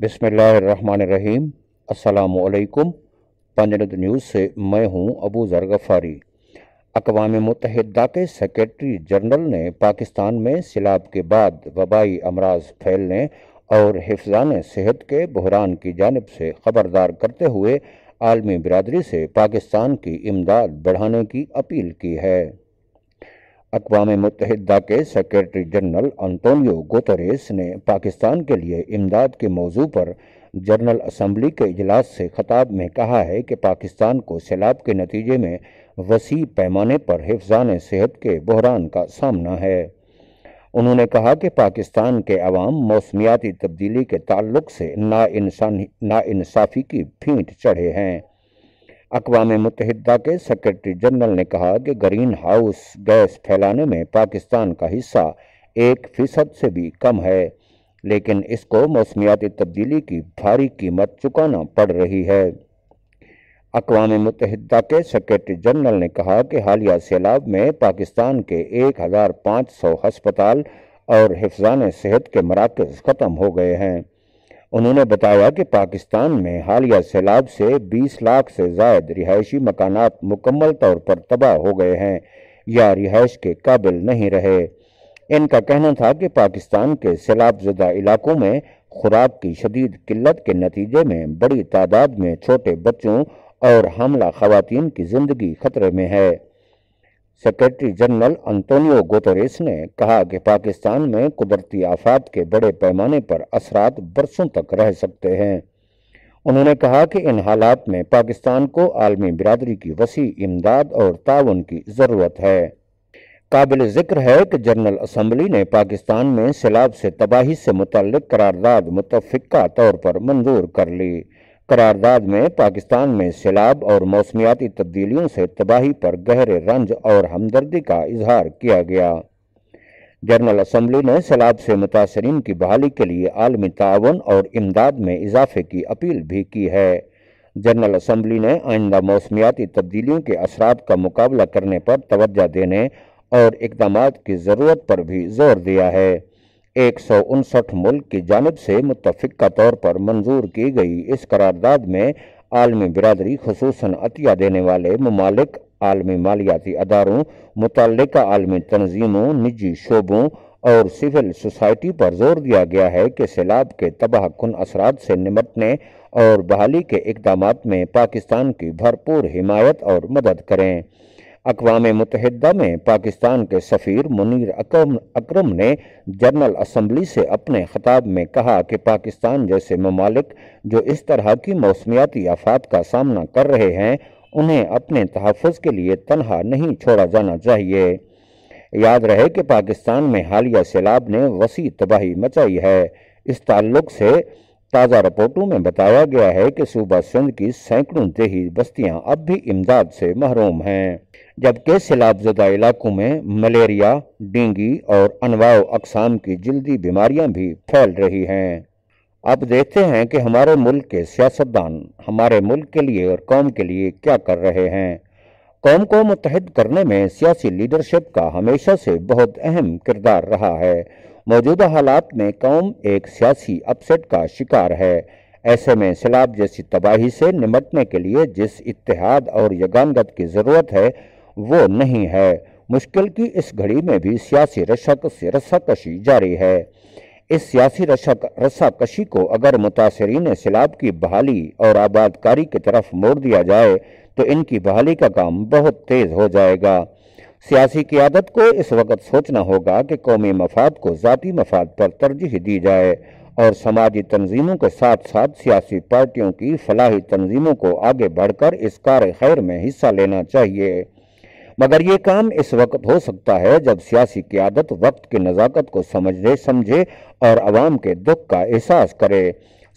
बिसमीम असलकुम पंजनद न्यूज़ से मैं हूं अबू ज़र गफ़ारी अकवा मुतहदा के सेक्रेटरी जनरल ने पाकिस्तान में सैलाब के बाद वबाई अमराज फैलने और हिफजान सेहत के बहरान की जानब से ख़बरदार करते हुए आलमी बरदरी से पाकिस्तान की इमदाद बढ़ाने की अपील की है अकवाम मुतहदा के सेक्रेटरी जनरल अंतोनियो गोतरेस ने पाकिस्तान के लिए इमदाद के मौजू पर जनरल असम्बली के इजलास से खताब में कहा है कि पाकिस्तान को सैलाब के नतीजे में वसी पैमाने पर हिफान सेहत के बहरान का सामना है उन्होंने कहा कि पाकिस्तान के अवाम मौसमियाती तब्दीली के ताल्लुक से ना नाइंसाफी की फीट चढ़े हैं अकवा मुतहदा के सेक्रेटरी जनरल ने कहा कि ग्रीन हाउस गैस फैलाने में पाकिस्तान का हिस्सा एक फ़ीसद से भी कम है लेकिन इसको मौसमियाती तब्दीली की भारी कीमत चुकाना पड़ रही है अकवा मुतहदा के सेक्रेटरी जनरल ने कहा कि हालिया सैलाब में पाकिस्तान के 1500 हस्पताल और हिफजान सेहत के मराकज़ ख़त्म हो गए हैं उन्होंने बताया कि पाकिस्तान में हालिया सैलाब से 20 लाख से जायद रिहायशी मकानात मुकम्मल तौर पर तबाह हो गए हैं या रिहाइश के काबिल नहीं रहे इनका कहना था कि पाकिस्तान के सैलाब जदा इलाकों में खुराक की शदीद किल्लत के नतीजे में बड़ी तादाद में छोटे बच्चों और हमला खुवान की ज़िंदगी खतरे में है सेक्रेटरी जनरल अंतोनियो गोतरेस ने कहा कि पाकिस्तान में कुदरती आफात के बड़े पैमाने पर असरात बरसों तक रह सकते हैं उन्होंने कहा कि इन हालात में पाकिस्तान को आलमी बिरादरी की वसी इमदाद और ताउन की ज़रूरत है काबिल ज़िक्र है कि जनरल असम्बली ने पाकिस्तान में सैलाब से तबाही से मुतल करारदाद मुतफ़ा तौर पर मंजूर कर ली करारदाद में पाकिस्तान में सैलाब और मौसमियाती तब्दीलियों से तबाही पर गहरे रंज और हमदर्दी का इजहार किया गया जनरल असम्बली ने सैलाब से मुतासरीन की बहाली के लिए आलमी ताउन और इमदाद में इजाफे की अपील भी की है जनरल असम्बली ने आइंदा मौसमियाती तब्दीलियों के असरा का मुकाबला करने पर तोज्जा देने और इकदाम की ज़रूरत पर भी जोर दिया है एक सौ उनसठ मुल्क की जानब से मुतफ़ का तौर पर मंजूर की गई इस करारदाद में आलमी बिरादरी खसूस अतिया देने वाले ममालिक आलमी मालियाती अदारों मुतल आलमी तनजीमों निजी शोबों और सिविल सोसाइटी पर जोर दिया गया है कि सैलाब के तबाह कन असरा से निमटने और बहाली के इकदाम में पाकिस्तान की भरपूर हिमायत और मदद करें अकवा मतहदा में पाकिस्तान के सफी मुनीर अक्रम ने जनरल असम्बली से अपने ख़ताब में कहा कि पाकिस्तान जैसे ममालिक जो इस तरह की मौसमियाती आफात का सामना कर रहे हैं उन्हें अपने तहफ़ के लिए तनहा नहीं छोड़ा जाना चाहिए याद रहे कि पाकिस्तान में हालिया सैलाब ने वसी तबाही मचाई है इस ताल्लुक से ताज़ा रिपोर्टों में बताया गया है कि सूबा सिंध की सैकड़ों देही बस्तियां अब भी इमदाद से महरूम हैं जबकि सैलाबजदा इलाकों में मलेरिया डेंगी और अनवाव अकसाम की जल्दी बीमारियां भी फैल रही हैं अब देखते हैं कि हमारे मुल्क के सियासतदान हमारे मुल्क के लिए और कौम के लिए क्या कर रहे हैं कौम को मुतहद करने में सियासी लीडरशिप का हमेशा से बहुत अहम किरदार रहा है मौजूदा हालात में कौम एक सियासी अपसेट का शिकार है ऐसे में सैलाब जैसी तबाही से निमटने के लिए जिस इतिहाद और यगानगत की ज़रूरत है वो नहीं है मुश्किल की इस घड़ी में भी सियासी रशक से कशी जारी है इस सियासी रशक रस्साकशी को अगर मुतासरीन सैलाब की बहाली और आबादकारी की तरफ मोड़ दिया जाए तो इनकी बहाली का काम बहुत तेज़ हो जाएगा सियासी क्यादत को इस वक्त सोचना होगा कि कौमी मफाद को ज़ाती मफाद पर तरजीह दी जाए और समाजी तंजीमों के साथ साथ सियासी पार्टियों की फलाही तंजीमों को आगे बढ़कर इस कार खैर में हिस्सा लेना चाहिए मगर ये काम इस वक्त हो सकता है जब सियासी क्यादत वक्त की नज़ाकत को समझे समझे और आवाम के दुख का एहसास करे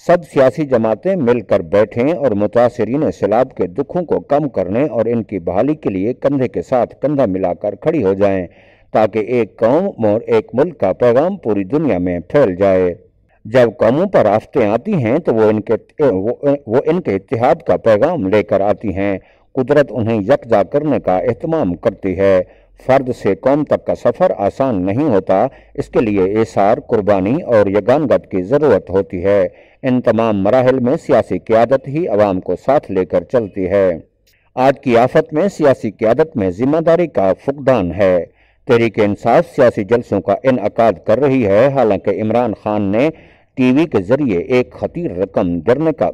सब सियासी जमातें मिलकर बैठें और मुतासरीन सैलाब के दुखों को कम करने और इनकी बहाली के लिए कंधे के साथ कंधा मिलाकर खड़ी हो जाएं ताकि एक कौम और एक मुल्क का पैगाम पूरी दुनिया में फैल जाए जब कौमों पर आफतें आती हैं तो वो इनके वो, वो इनके इतिहाद का पैगाम लेकर आती हैं कुदरत उन्हें यकजा करने का अहतमाम करती है फर्द से कौम तक का सफ़र आसान नहीं होता इसके लिए एसार कुर्बानी और यगानगत की ज़रूरत होती है इन तमाम मराहल में सियासी क्यादत ही आवाम को साथ लेकर चलती है आज की आफत में सियासी क्यादत में जिम्मेदारी का फुकदान है तहरीक इंसाफ सियासी जलसों का इनका कर रही है हालांकि इमरान खान ने टीवी के जरिए एक खतीर रकम जरने का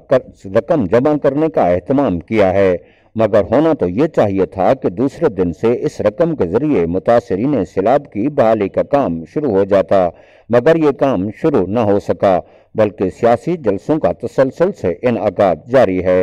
रकम जमा करने का अहतमाम किया है मगर होना तो ये चाहिए था कि दूसरे दिन से इस रकम के जरिए मुतासरीन सैलाब की बहाली का काम शुरू हो जाता मगर ये काम शुरू न हो सका बल्कि सियासी जलसों का तसलसल से इनका जारी है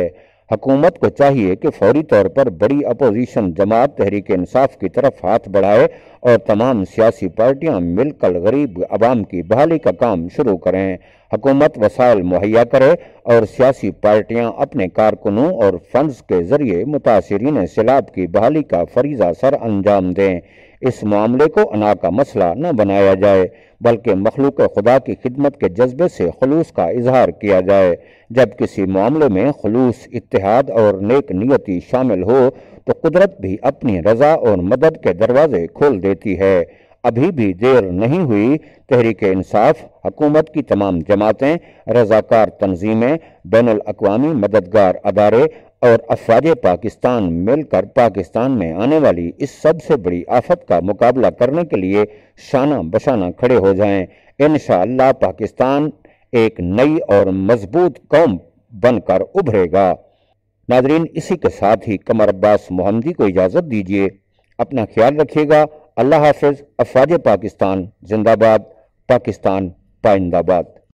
हकूमत को चाहिए कि फौरी तौर पर बड़ी अपोजिशन जमात तहरीक इंसाफ की तरफ हाथ बढ़ाए और तमाम सियासी पार्टियां मिलकर गरीब आवाम की बहाली का काम शुरू करें हकूमत वसायल मुहैया करे और सियासी पार्टियां अपने कारकुनों और फंड्स के जरिए मुतासरीन सैलाब की बहाली का फरीजा सर अंजाम दें इस मामले को अना का मसला न बनाया जाए बल्कि मखलूक खुदा की खिदमत के जज्बे से खलूस का इजहार किया जाए जब किसी मामले में खलूस इतिहाद और नेक नियति शामिल हो तो कुदरत भी अपनी रजा और मदद के दरवाजे खोल देती है अभी भी देर नहीं हुई तहरीक इंसाफ हकूमत की तमाम जमातें रजाकार तनजीमें बैन अवी मददगार अदारे और अफवाज पाकिस्तान मिलकर पाकिस्तान में आने वाली इस सबसे बड़ी आफत का मुकाबला करने के लिए शाना बशाना खड़े हो जाएं। इन पाकिस्तान एक नई और मजबूत कौम बनकर उभरेगा नाजरीन इसी के साथ ही कमर अब्बास मोहम्मदी को इजाज़त दीजिए अपना ख्याल रखिएगा अल्लाह हाफिज़ अफवाज पाकिस्तान जिंदाबाद पाकिस्तान पाइंदाबाद